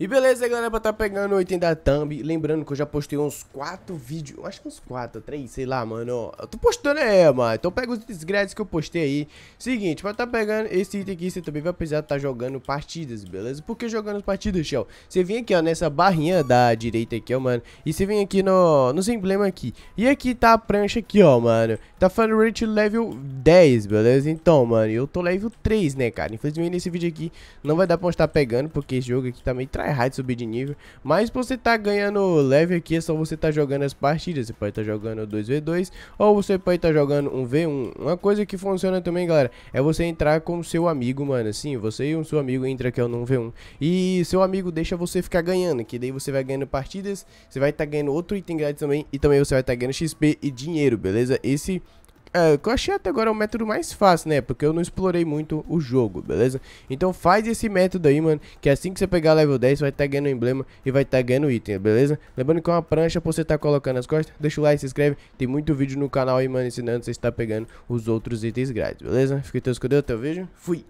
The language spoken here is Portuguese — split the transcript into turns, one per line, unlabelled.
E beleza, galera, pra tá pegando o item da Thumb, lembrando que eu já postei uns 4 vídeos, acho que uns 4, 3, sei lá, mano, eu tô postando aí, é, mano, então pega os desgrados que eu postei aí. Seguinte, pra tá pegando esse item aqui, você também vai precisar tá jogando partidas, beleza? Por que jogando partidas, Shell, você vem aqui, ó, nessa barrinha da direita aqui, ó, mano, e você vem aqui no, nos emblemas aqui. E aqui tá a prancha aqui, ó, mano, tá falando rate level 10, beleza? Então, mano, eu tô level 3, né, cara, infelizmente nesse vídeo aqui não vai dar pra estar pegando, porque esse jogo aqui tá meio tryhard subir de nível. Mas você tá ganhando level aqui, é só você tá jogando as partidas. Você pode estar tá jogando 2v2 ou você pode estar tá jogando 1v1. Uma coisa que funciona também, galera, é você entrar com seu amigo, mano. Assim, você e o seu amigo entra aqui no 1v1. E seu amigo deixa você ficar ganhando, que daí você vai ganhando partidas, você vai estar tá ganhando outro item grátis também. E também você vai estar tá ganhando XP e dinheiro, beleza? Esse é, que eu achei até agora o método mais fácil, né? Porque eu não explorei muito o jogo, beleza? Então faz esse método aí, mano, que assim que você pegar level 10, vai estar tá ganhando emblema e vai estar tá ganhando item, beleza? Lembrando que é uma prancha pra você estar tá colocando as costas, deixa o like, se inscreve, tem muito vídeo no canal aí, mano, ensinando você está pegando os outros itens grátis, beleza? Fica então escondendo até o vídeo, fui!